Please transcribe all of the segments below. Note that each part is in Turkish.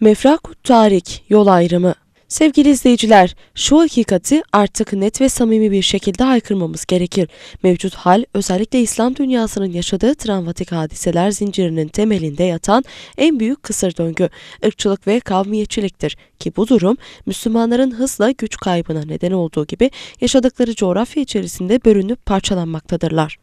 Mefrak Tarik Yol Ayrımı Sevgili izleyiciler, şu hakikati artık net ve samimi bir şekilde haykırmamız gerekir. Mevcut hal, özellikle İslam dünyasının yaşadığı travmatik hadiseler zincirinin temelinde yatan en büyük kısır döngü, ırkçılık ve kavmiyetçiliktir ki bu durum Müslümanların hızla güç kaybına neden olduğu gibi yaşadıkları coğrafya içerisinde bölünüp parçalanmaktadırlar.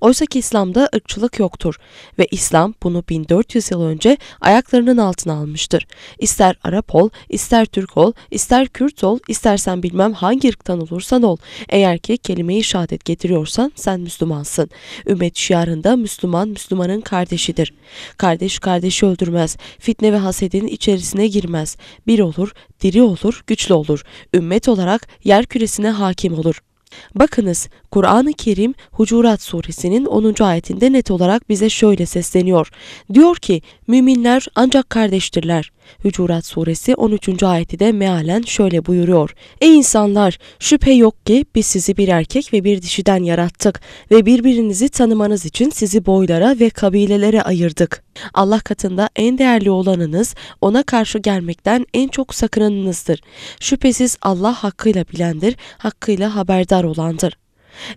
Oysa ki İslam'da ırkçılık yoktur ve İslam bunu 1400 yıl önce ayaklarının altına almıştır. İster Arap ol, ister Türk ol, ister Kürt ol, istersen bilmem hangi ırktan olursan ol. Eğer ki kelime-i şehadet getiriyorsan sen Müslümansın. Ümmet şiarında Müslüman Müslümanın kardeşidir. Kardeş kardeşi öldürmez, fitne ve hasedin içerisine girmez. Bir olur, diri olur, güçlü olur. Ümmet olarak yer küresine hakim olur. Bakınız Kur'an-ı Kerim Hucurat suresinin 10. ayetinde net olarak bize şöyle sesleniyor. Diyor ki müminler ancak kardeştirler. Hucurat suresi 13. ayeti de mealen şöyle buyuruyor. Ey insanlar şüphe yok ki biz sizi bir erkek ve bir dişiden yarattık ve birbirinizi tanımanız için sizi boylara ve kabilelere ayırdık. Allah katında en değerli olanınız ona karşı gelmekten en çok sakınanınızdır. Şüphesiz Allah hakkıyla bilendir, hakkıyla haberdar olandır.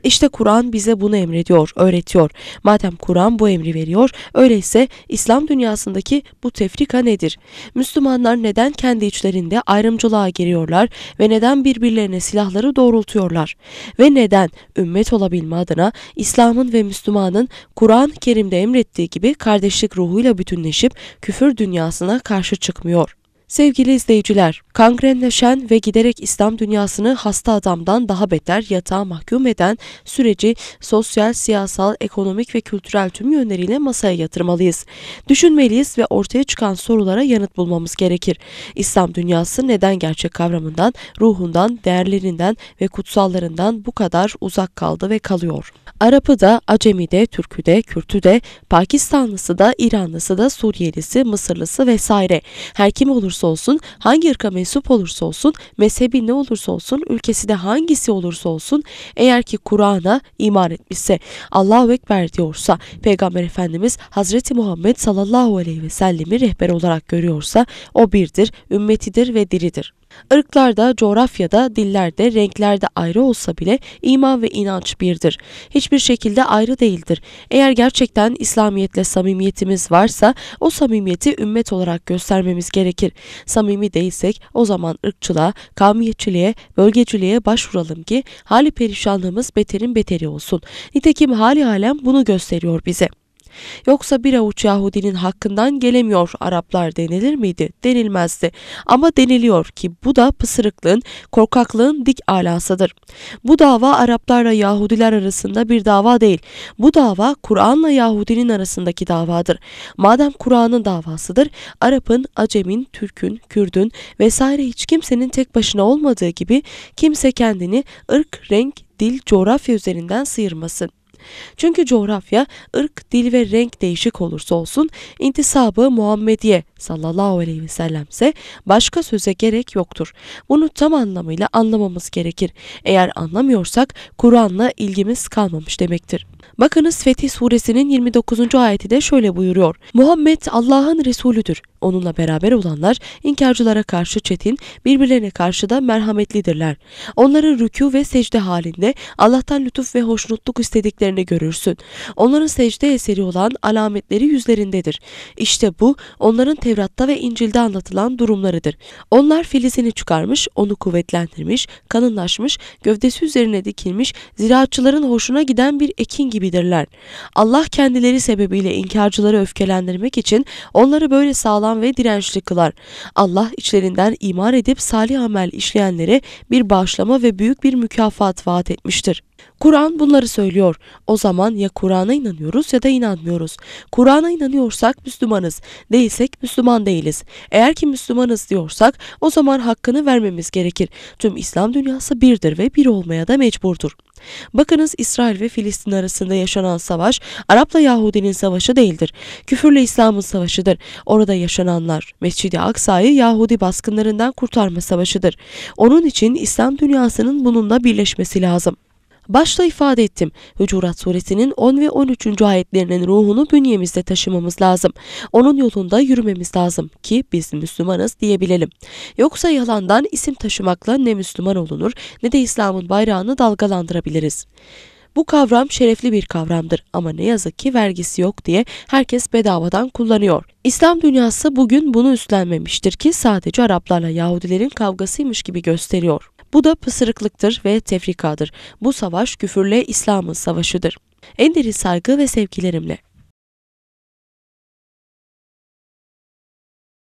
İşte Kur'an bize bunu emrediyor, öğretiyor. Madem Kur'an bu emri veriyor, öyleyse İslam dünyasındaki bu tefrika nedir? Müslümanlar neden kendi içlerinde ayrımcılığa giriyorlar ve neden birbirlerine silahları doğrultuyorlar? Ve neden ümmet olabilme adına İslam'ın ve Müslüman'ın Kur'an-ı Kerim'de emrettiği gibi kardeşlik ruhuyla bütünleşip küfür dünyasına karşı çıkmıyor? Sevgili izleyiciler, kangrenleşen ve giderek İslam dünyasını hasta adamdan daha beter yatağa mahkum eden süreci sosyal, siyasal, ekonomik ve kültürel tüm yönleriyle masaya yatırmalıyız. Düşünmeliyiz ve ortaya çıkan sorulara yanıt bulmamız gerekir. İslam dünyası neden gerçek kavramından, ruhundan, değerlerinden ve kutsallarından bu kadar uzak kaldı ve kalıyor? Arap'ı da, Acemi de, Türk'ü de, Kürt'ü de, Pakistanlısı da, İranlısı da, Suriyelisi, Mısırlısı vesaire. Her kim olursa olursa olsun, hangi ırka mensup olursa olsun, mezhebi ne olursa olsun, ülkesi de hangisi olursa olsun, eğer ki Kur'an'a iman etmişse, Allahu Ekber diyorsa, Peygamber Efendimiz Hazreti Muhammed sallallahu aleyhi ve sellemi rehber olarak görüyorsa, o birdir, ümmetidir ve diridir. Irklarda, coğrafyada, dillerde, renklerde ayrı olsa bile iman ve inanç birdir. Hiçbir şekilde ayrı değildir. Eğer gerçekten İslamiyetle samimiyetimiz varsa o samimiyeti ümmet olarak göstermemiz gerekir. Samimi değilsek o zaman ırkçılığa, kavmiyetçiliğe, bölgeciliğe başvuralım ki hali perişanlığımız beterin beteri olsun. Nitekim hali halen bunu gösteriyor bize. Yoksa bir avuç Yahudinin hakkından gelemiyor Araplar denilir miydi? Denilmezdi. Ama deniliyor ki bu da pısırıklığın, korkaklığın dik alasıdır. Bu dava Araplarla Yahudiler arasında bir dava değil. Bu dava Kur'an'la Yahudinin arasındaki davadır. Madem Kur'an'ın davasıdır, Arap'ın, Acem'in, Türk'ün, Kürd'ün vesaire hiç kimsenin tek başına olmadığı gibi kimse kendini ırk, renk, dil, coğrafya üzerinden sıyırmasın. Çünkü coğrafya, ırk, dil ve renk değişik olursa olsun intisabı Muhammediye sallallahu aleyhi ve sellemse başka söze gerek yoktur. Bunu tam anlamıyla anlamamız gerekir. Eğer anlamıyorsak Kur'an'la ilgimiz kalmamış demektir. Bakınız Fetih suresinin 29. ayeti de şöyle buyuruyor. Muhammed Allah'ın Resulüdür. Onunla beraber olanlar inkarcılara karşı çetin, birbirlerine karşı da merhametlidirler. Onların rükû ve secde halinde Allah'tan lütuf ve hoşnutluk istediklerini görürsün. Onların secde eseri olan alametleri yüzlerindedir. İşte bu onların Tevrat'ta ve İncil'de anlatılan durumlarıdır. Onlar filizini çıkarmış, onu kuvvetlendirmiş, kalınlaşmış, gövdesi üzerine dikilmiş, ziraatçıların hoşuna giden bir ekin gibidirler. Allah kendileri sebebiyle inkarcıları öfkelendirmek için onları böyle sağlam ve dirençli kılar. Allah içlerinden imar edip salih amel işleyenlere bir bağışlama ve büyük bir mükafat vaat etmiştir. Kur'an bunları söylüyor. O zaman ya Kur'an'a inanıyoruz ya da inanmıyoruz. Kur'an'a inanıyorsak Müslümanız, değilsek Müslüman değiliz. Eğer ki Müslümanız diyorsak o zaman hakkını vermemiz gerekir. Tüm İslam dünyası birdir ve bir olmaya da mecburdur. Bakınız İsrail ve Filistin arasında arasında yaşanan savaş Arap'la Yahudinin savaşı değildir. Küfürle İslam'ın savaşıdır. Orada yaşananlar Mescid-i Aksa'yı Yahudi baskınlarından kurtarma savaşıdır. Onun için İslam dünyasının bununla birleşmesi lazım. Başta ifade ettim. Hucurat suresinin 10 ve 13. ayetlerinin ruhunu bünyemizde taşımamız lazım. Onun yolunda yürümemiz lazım ki biz Müslümanız diyebilelim. Yoksa yalandan isim taşımakla ne Müslüman olunur ne de İslam'ın bayrağını dalgalandırabiliriz. Bu kavram şerefli bir kavramdır ama ne yazık ki vergisi yok diye herkes bedavadan kullanıyor. İslam dünyası bugün bunu üstlenmemiştir ki sadece Araplarla Yahudilerin kavgasıymış gibi gösteriyor. Bu da pısırıklıktır ve tefrikadır. Bu savaş küfürle İslam'ın savaşıdır. En derin saygı ve sevgilerimle.